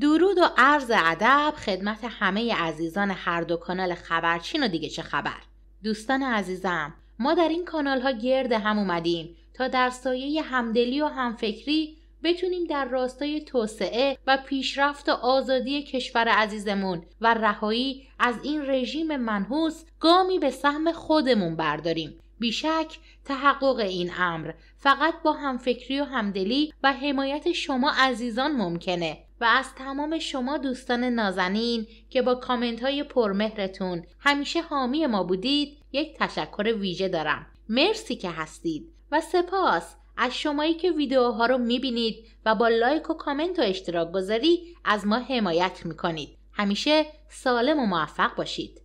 درود و عرض ادب خدمت همه عزیزان هر دو کانال خبرچین و دیگه چه خبر دوستان عزیزم ما در این کانال ها گرد هم اومدیم تا در سایه همدلی و همفکری بتونیم در راستای توسعه و پیشرفت و آزادی کشور عزیزمون و رهایی از این رژیم منحوس گامی به سهم خودمون برداریم بیشک تحقق این امر فقط با همفکری و همدلی و حمایت شما عزیزان ممکنه و از تمام شما دوستان نازنین که با کامنت های پرمهرتون همیشه حامی ما بودید یک تشکر ویژه دارم مرسی که هستید و سپاس از شمایی که ویدیوها رو میبینید و با لایک و کامنت و اشتراک گذاری از ما حمایت میکنید همیشه سالم و موفق باشید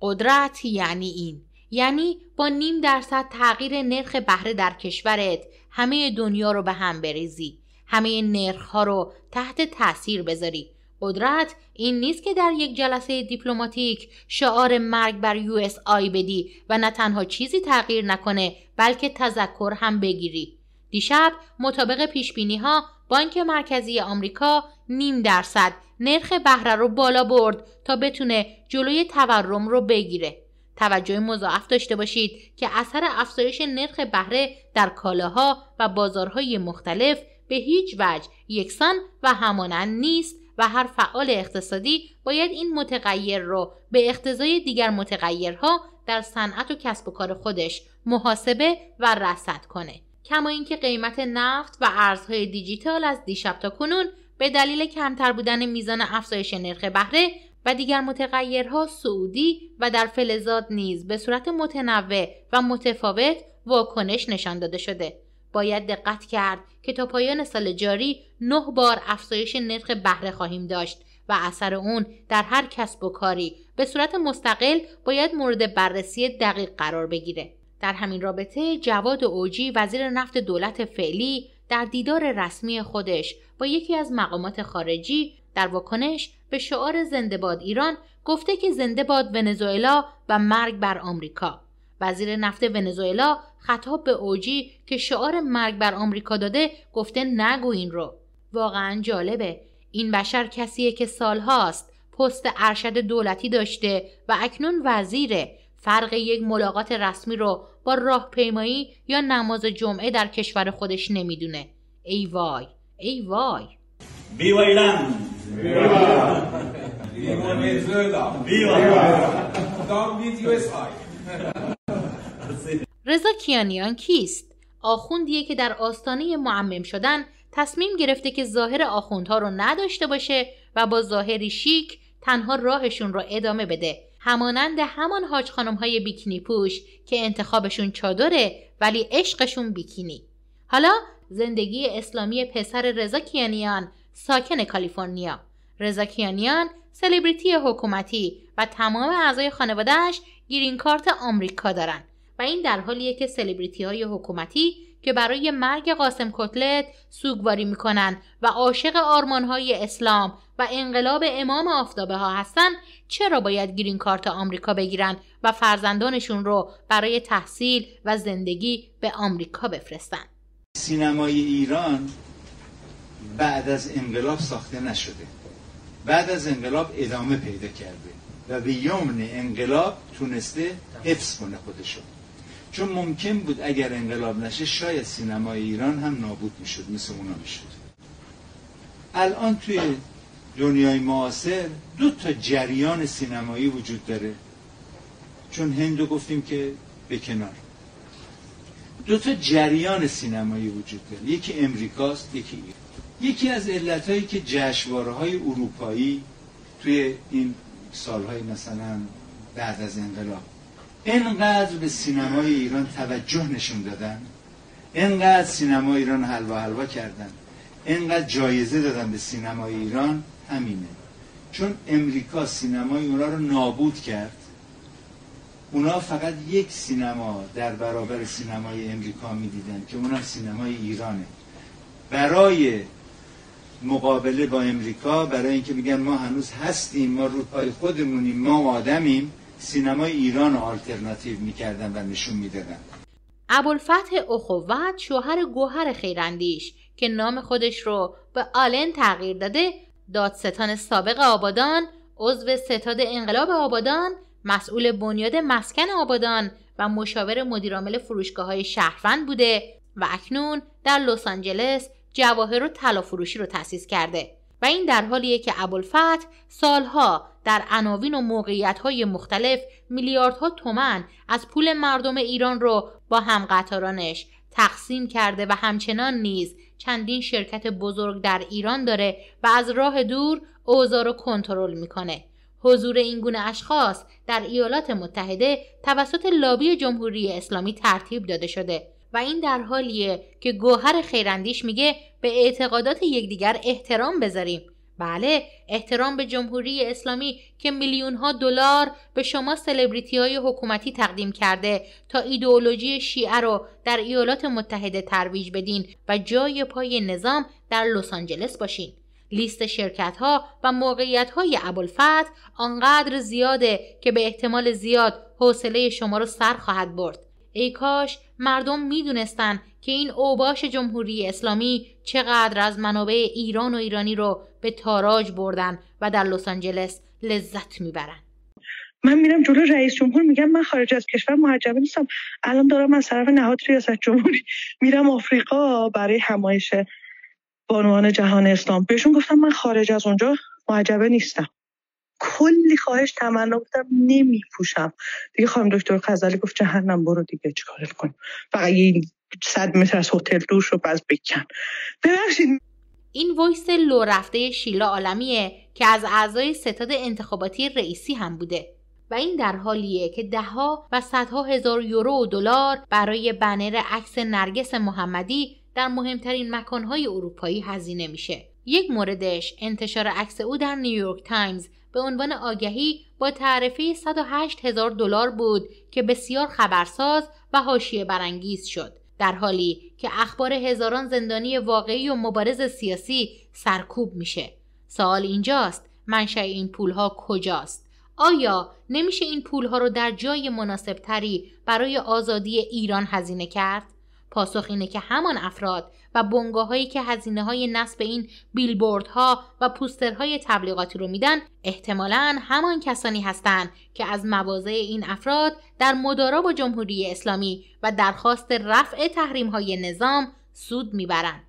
قدرت یعنی این یعنی با نیم درصد تغییر نرخ بهره در کشورت همه دنیا رو به هم بریزی همه نرخ ها رو تحت تاثیر بذاری قدرت این نیست که در یک جلسه دیپلماتیک شعار مرگ بر یو اس آی بدی و نه تنها چیزی تغییر نکنه بلکه تذکر هم بگیری دیشب مطابق پیش بینی ها بانک مرکزی آمریکا نیم درصد نرخ بهره رو بالا برد تا بتونه جلوی تورم رو بگیره توجه مضاعف داشته باشید که اثر افزایش نرخ بهره در کالاها و بازارهای مختلف به هیچ وجه یکسان و همانند نیست و هر فعال اقتصادی باید این متغیر رو به اقتضای دیگر متغیرها در صنعت و کسب و کار خودش محاسبه و رصد کنه کما اینکه قیمت نفت و ارزهای دیجیتال از دیشب تا کنون به دلیل کمتر بودن میزان افزایش نرخ بهره و دیگر متغیرها سعودی و در فلزاد نیز به صورت متنوع و متفاوت واکنش نشان داده شده باید دقت کرد که تا پایان سال جاری نه بار افزایش نرخ بهره خواهیم داشت و اثر اون در هر کسب و کاری به صورت مستقل باید مورد بررسی دقیق قرار بگیره در همین رابطه جواد اوجی وزیر نفت دولت فعلی در دیدار رسمی خودش با یکی از مقامات خارجی در واکنش به شعار زنده باد ایران گفته که زنده باد ونزوئلا و مرگ بر آمریکا وزیر نفت ونزوئلا خطاب به اوجی که شعار مرگ بر آمریکا داده گفته نگو این رو واقعا جالبه این بشر کسیه که سالهاست پست ارشد دولتی داشته و اکنون وزیره فرق یک ملاقات رسمی رو با راهپیمایی یا نماز جمعه در کشور خودش نمیدونه ای وای ای وای Viva کیانیان کیست؟ آخوندیه که در آستانه معمم شدن تصمیم گرفته که ظاهر آخوندها رو نداشته باشه و با ظاهری شیک تنها راهشون را ادامه بده همانند همان هاج خانم های بیکینی پوش که انتخابشون چادره ولی عشقشون بیکینی حالا زندگی اسلامی پسر رضا کیانیان ساکن کالیفرنیا کیانیان سلبریتی حکومتی و تمام اعضای خانوادهش گرین کارت آمریکا دارند. و این در حالیه که سلبریتی های حکومتی که برای مرگ قاسم کتلت سوگواری میکنن و عاشق آرمان های اسلام و انقلاب امام آفتابه ها هستن چرا باید گرین کارت آمریکا بگیرن و فرزندانشون رو برای تحصیل و زندگی به آمریکا بفرستن سینمای ایران بعد از انقلاب ساخته نشده بعد از انقلاب ادامه پیدا کرده و به یمن انقلاب تونسته حفظ کنه خودشو چون ممکن بود اگر انقلاب نشه شاید سینمای ایران هم نابود میشد مثل اونا میشد الان توی دنیای معاصر دو تا جریان سینمایی وجود داره چون هندو گفتیم که به کنار دو تا جریان سینمایی وجود داره یکی امریکاست یکی ایران یکی از علتهایی که جشواره های اروپایی توی این سالهای مثلا بعد از انقلاب انقدر به سینمای ایران توجه نشون دادن انقدر سینما ایران حلوا حلوا کردن انقدر جایزه دادن به سینمای ایران همینه چون امریکا سینمای اونا رو نابود کرد اونا فقط یک سینما در برابر سینمای امریکا میدیدن که اونم سینمای ایرانه برای مقابله با امریکا برای اینکه میگن ما هنوز هستیم ما رو پای خودمونیم ما آدمیم سینما ایران آلترناتیو میکردن و نشون میدادن ابوالفتح اخوت شوهر گوهر خیراندیش که نام خودش رو به آلن تغییر داده دادستان سابق آبادان عضو ستاد انقلاب آبادان مسئول بنیاد مسکن آبادان و مشاور مدیرعامل فروشگاه های شهروند بوده و اکنون در لس آنجلس جواهر و طلا فروشی رو تأسیس کرده و این در حالیه که ابوالفتح سالها در عناوین و موقعیت‌های مختلف میلیاردها تومن از پول مردم ایران رو با همقطارانش تقسیم کرده و همچنان نیز چندین شرکت بزرگ در ایران داره و از راه دور اوضاع رو کنترل میکنه حضور این گونه اشخاص در ایالات متحده توسط لابی جمهوری اسلامی ترتیب داده شده و این در حالیه که گوهر خیراندیش میگه به اعتقادات یکدیگر احترام بذاریم بله احترام به جمهوری اسلامی که میلیون ها دلار به شما سلبریتی های حکومتی تقدیم کرده تا ایدئولوژی شیعه رو در ایالات متحده ترویج بدین و جای پای نظام در لس آنجلس باشین لیست شرکت ها و موقعیت های ابوالفتح آنقدر زیاده که به احتمال زیاد حوصله شما رو سر خواهد برد ای کاش مردم میدونستن که این اوباش جمهوری اسلامی چقدر از منابع ایران و ایرانی رو به تاراج بردن و در لس آنجلس لذت میبرن من میرم جلو رئیس جمهور میگم من خارج از کشور محجبه نیستم الان دارم از طرف نهاد ریاست جمهوری میرم آفریقا برای همایش بانوان جهان اسلام بهشون گفتم من خارج از اونجا محجبه نیستم کلی خواهش تمنا گفتم نمیپوشم دیگه خانم دکتر غزالی گفت جهنم برو دیگه چیکار کنیم فقط این صد متر از هتل دور شو باز بکن ببخشید این وایس لو رفته شیلا عالمیه که از اعضای ستاد انتخاباتی رئیسی هم بوده و این در حالیه که دهها و صدها هزار یورو و دلار برای بنر عکس نرگس محمدی در مهمترین مکانهای اروپایی هزینه میشه یک موردش انتشار عکس او در نیویورک تایمز به عنوان آگهی با تعرفه 108 هزار دلار بود که بسیار خبرساز و حاشیه برانگیز شد در حالی که اخبار هزاران زندانی واقعی و مبارز سیاسی سرکوب میشه سوال اینجاست منشأ این پولها کجاست آیا نمیشه این پولها رو در جای مناسبتری برای آزادی ایران هزینه کرد پاسخ اینه که همان افراد و هایی که هزینه های نصب این بیلبوردها و های تبلیغاتی رو میدن احتمالا همان کسانی هستند که از مواضع این افراد در مدارا با جمهوری اسلامی و درخواست رفع تحریم های نظام سود میبرند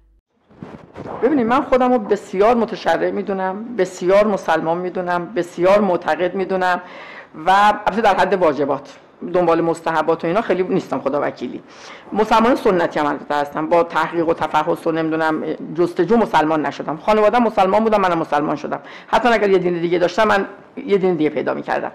ببینید من خودم رو بسیار متشرع میدونم بسیار مسلمان میدونم بسیار معتقد میدونم و البته در حد واجبات دنبال مستحبات و اینا خیلی نیستم خدا وکیلی مسلمان سنتی هم البته هستم با تحقیق و تفحص و نمیدونم جستجو مسلمان نشدم خانواده مسلمان بودم منم مسلمان شدم حتی اگر یه دین دیگه داشتم من یه دین دیگه پیدا میکردم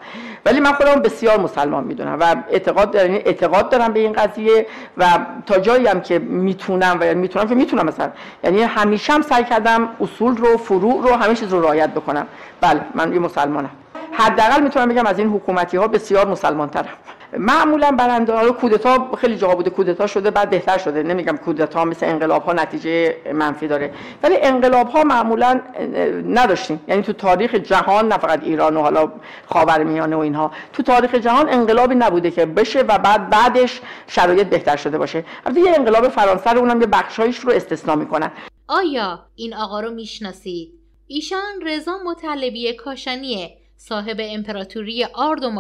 ولی من خودم بسیار مسلمان میدونم و اعتقاد دارم یعنی اعتقاد دارم به این قضیه و تا جایی هم که میتونم و میتونم که میتونم مثلا یعنی همیشه هم سعی کردم اصول رو فروع رو همه چیز رو رعایت بکنم بله من یه مسلمانم حداقل میتونم بگم از این حکومتی ها بسیار مسلمان ترم معمولا برنده ها کودتا خیلی جاها بوده کودتا شده بعد بهتر شده نمیگم کودتا مثل انقلاب ها نتیجه منفی داره ولی انقلاب ها معمولا نداشتیم یعنی تو تاریخ جهان نه فقط ایران و حالا خاورمیانه و اینها تو تاریخ جهان انقلابی نبوده که بشه و بعد بعدش شرایط بهتر شده باشه البته یه انقلاب فرانسه رو اونم یه بخشایش رو استثنا میکنن آیا این آقا رو میشناسید ایشان رضا مطلبی کاشانیه صاحب امپراتوری آرد و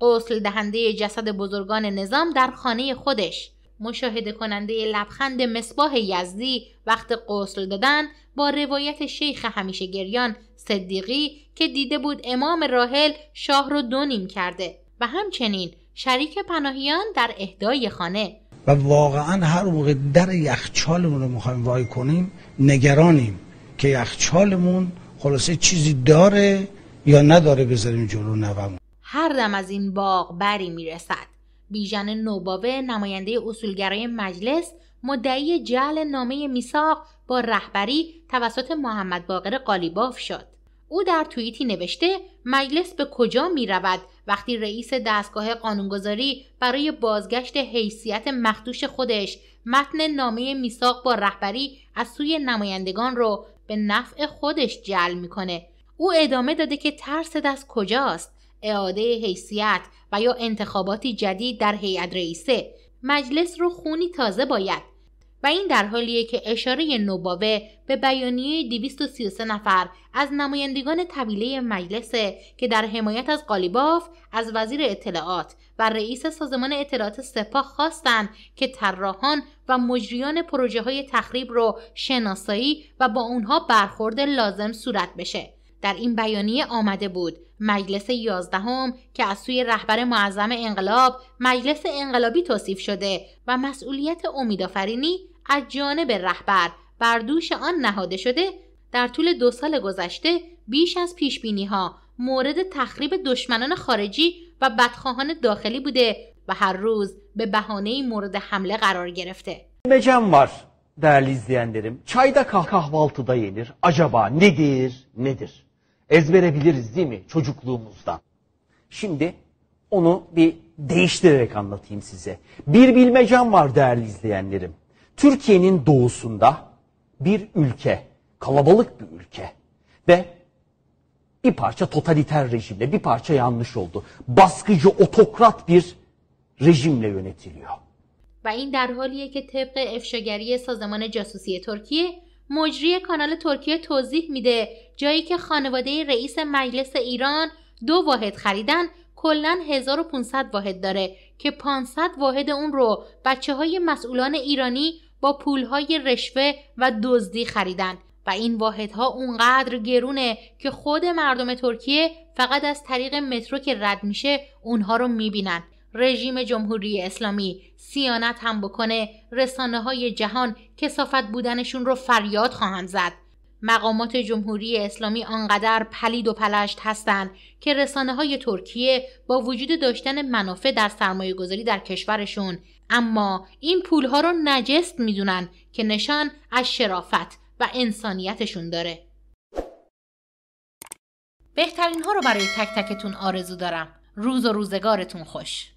قسل دهنده جسد بزرگان نظام در خانه خودش مشاهده کننده لبخند مصباح یزدی وقت قسل دادن با روایت شیخ همیشه گریان صدیقی که دیده بود امام راحل شاه رو دونیم کرده و همچنین شریک پناهیان در اهدای خانه و واقعا هر موقع در یخچالمون رو میخوایم وای کنیم نگرانیم که یخچالمون خلاصه چیزی داره یا نداره بذاریم جلو نوامون هر دم از این باغ بری میرسد بیژن نوباوه نماینده اصولگرای مجلس مدعی جعل نامه میثاق با رهبری توسط محمد باقر قالیباف شد او در توییتی نوشته مجلس به کجا می رود وقتی رئیس دستگاه قانونگذاری برای بازگشت حیثیت مخدوش خودش متن نامه میثاق با رهبری از سوی نمایندگان رو به نفع خودش جعل میکنه او ادامه داده که ترس از کجاست اعاده حیثیت و یا انتخاباتی جدید در هیئت رئیسه مجلس رو خونی تازه باید و این در حالیه که اشاره نوباوه به بیانیه 233 نفر از نمایندگان طویله مجلس که در حمایت از قالیباف از وزیر اطلاعات و رئیس سازمان اطلاعات سپاه خواستند که طراحان و مجریان پروژه های تخریب رو شناسایی و با اونها برخورد لازم صورت بشه. در این بیانیه آمده بود مجلس یازدهم که از سوی رهبر معظم انقلاب مجلس انقلابی توصیف شده و مسئولیت امیدآفرینی از جانب رهبر بر دوش آن نهاده شده در طول دو سال گذشته بیش از پیش ها مورد تخریب دشمنان خارجی و بدخواهان داخلی بوده و هر روز به بهانه مورد حمله قرار گرفته. Mecam var değerli چای Çayda kah kahvaltıda yenir. Acaba nedir, nedir? ezbere biliriz değil mi çocukluğumuzdan? Şimdi onu bir değiştirerek anlatayım size. Bir bilmecem var değerli izleyenlerim. Türkiye'nin doğusunda bir ülke, kalabalık bir ülke ve bir parça totaliter rejimle, bir parça yanlış oldu. Baskıcı, otokrat bir rejimle yönetiliyor. و این در حالیه که طبق افشاگری سازمان جاسوسی ترکیه مجری کانال ترکیه توضیح میده جایی که خانواده رئیس مجلس ایران دو واحد خریدن کلا 1500 واحد داره که 500 واحد اون رو بچه های مسئولان ایرانی با های رشوه و دزدی خریدن و این واحدها اونقدر گرونه که خود مردم ترکیه فقط از طریق مترو که رد میشه اونها رو میبینن رژیم جمهوری اسلامی سیانت هم بکنه رسانه های جهان کسافت بودنشون رو فریاد خواهند زد مقامات جمهوری اسلامی آنقدر پلید و پلشت هستند که رسانه های ترکیه با وجود داشتن منافع در سرمایه گذاری در کشورشون اما این پولها رو نجست میدونن که نشان از شرافت و انسانیتشون داره بهترین ها رو برای تک تکتون آرزو دارم روز و روزگارتون خوش